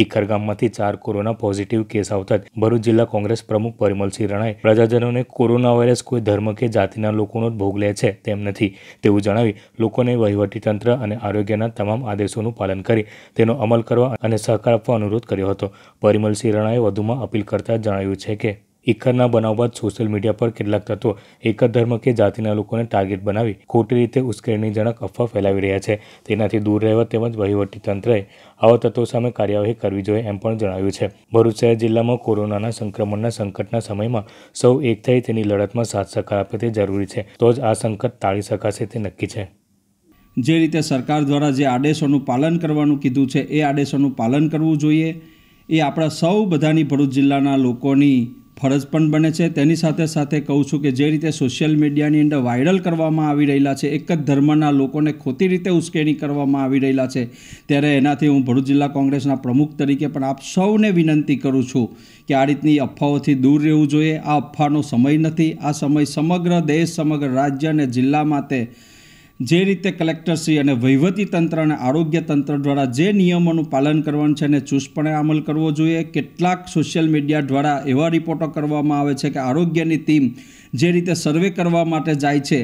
ટીખર ગામમાંથી ચાર corona positive case આવતા ભરૂચ જિલ્લા કોંગ્રેસ પ્રમુખ પરિમલસિંહ રણાએ પ્રજાજનોને કોરોના વાયરસ કોઈ ધર્મ કે જાતિના લોકોનો ભોગ લે છે તેમ નથી તેવું જણાવી લોકોને વહીવટીતંત્ર અને આરોગ્યના તમામ આદેશોનું પાલન કરી તેનો અમલ કરવા અને સહકાર આપવા અનુરોધ કર્યો હતો પરિમલસિંહ રણાએ વધુમાં અપીલ કરતા જણાવ્યું છે કે ઇખરના બનાવ બાદ સોશિયલ મીડિયા પર કેટલાક તત્વો એક જ ધર્મ કે જાતિના લોકોને ટાર્ગેટ બનાવી ખોટી રીતે ઉશ્કેરણીજનક અફવા ફેલાવી રહ્યા છે તેનાથી દૂર રહેવા તેમજ વહીવટીતંત્રએ આવા તત્વો સામે કાર્યવાહી કરવી જોઈએ એમ પણ જણાવ્યું છે ભરૂચ શહેર જિલ્લામાં કોરોનાના સંક્રમણના સંકટના સમયમાં સૌ એક થઈ તેની લડતમાં સાથ સહકાર આપે તે જરૂરી છે તો જ આ સંકટ ટાળી શકાશે તે નક્કી છે જે રીતે સરકાર દ્વારા જે આદેશોનું પાલન કરવાનું કીધું છે એ આદેશોનું પાલન કરવું જોઈએ એ આપણા સૌ બધાની ભરૂચ જિલ્લાના લોકોની ફરજ પણ બને છે તેની સાથે સાથે કહું છું કે જે રીતે સોશિયલ મીડિયાની અંદર વાયરલ કરવામાં આવી રહેલા છે એક જ ધર્મના લોકોને ખોટી રીતે ઉશ્કેરણી કરવામાં આવી રહેલા છે ત્યારે એનાથી હું ભરૂચ જિલ્લા કોંગ્રેસના પ્રમુખ તરીકે પણ આપ સૌને વિનંતી કરું છું કે આ રીતની અફવાઓથી દૂર રહેવું જોઈએ આ અફવાનો સમય નથી આ સમય સમગ્ર દેશ સમગ્ર રાજ્ય અને જિલ્લા માટે જે રીતે કલેક્ટરશ્રી અને વહીવટી તંત્ર અને આરોગ્ય તંત્ર દ્વારા જે નિયમોનું પાલન કરવાનું છે એને ચુસ્તપણે અમલ કરવો જોઈએ કેટલાક સોશિયલ મીડિયા દ્વારા એવા રિપોર્ટો કરવામાં આવે છે કે આરોગ્યની ટીમ જે રીતે સર્વે કરવા માટે જાય છે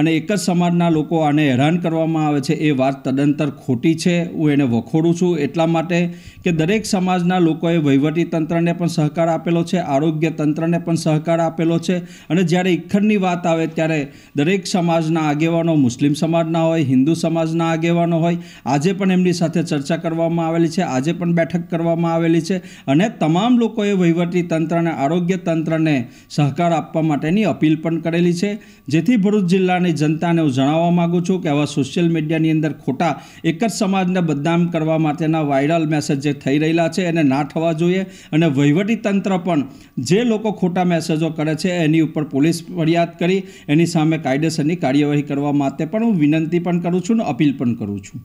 અને એક જ સમાજના લોકો આને હેરાન કરવામાં આવે છે એ વાત તદંતર ખોટી છે હું એને વખોડું છું એટલા માટે કે દરેક સમાજના લોકોએ વહીવટી તંત્રને પણ સહકાર આપેલો છે આરોગ્ય તંત્રને પણ સહકાર આપેલો છે અને જ્યારે ઇખણની વાત આવે ત્યારે દરેક સમાજના આગેવાનો મુસ્લિમ સમાજના હોય હિન્દુ સમાજના આગેવાનો હોય આજે પણ એમની સાથે ચર્ચા કરવામાં આવેલી છે આજે પણ બેઠક કરવામાં આવેલી છે અને તમામ લોકોએ વહીવટી તંત્રને આરોગ્ય તંત્રને સહકાર આપવા માટેની અપીલ પણ કરેલી છે જેથી ભરૂચ જિલ્લાની જનતાને હું જણાવવા માગું છું કે આવા સોશિયલ મીડિયાની અંદર ખોટા એક જ સમાજને બદનામ કરવા માટેના વાયરલ મેસેજ જે થઈ રહેલા છે એને ના થવા જોઈએ અને વહીવટી તંત્ર પણ જે લોકો ખોટા મેસેજો કરે છે એની ઉપર પોલીસ ફરિયાદ કરી એની સામે કાયદેસરની કાર્યવાહી કરવા માટે પણ વિનંતી પણ કરું છું ને અપીલ પણ કરું છું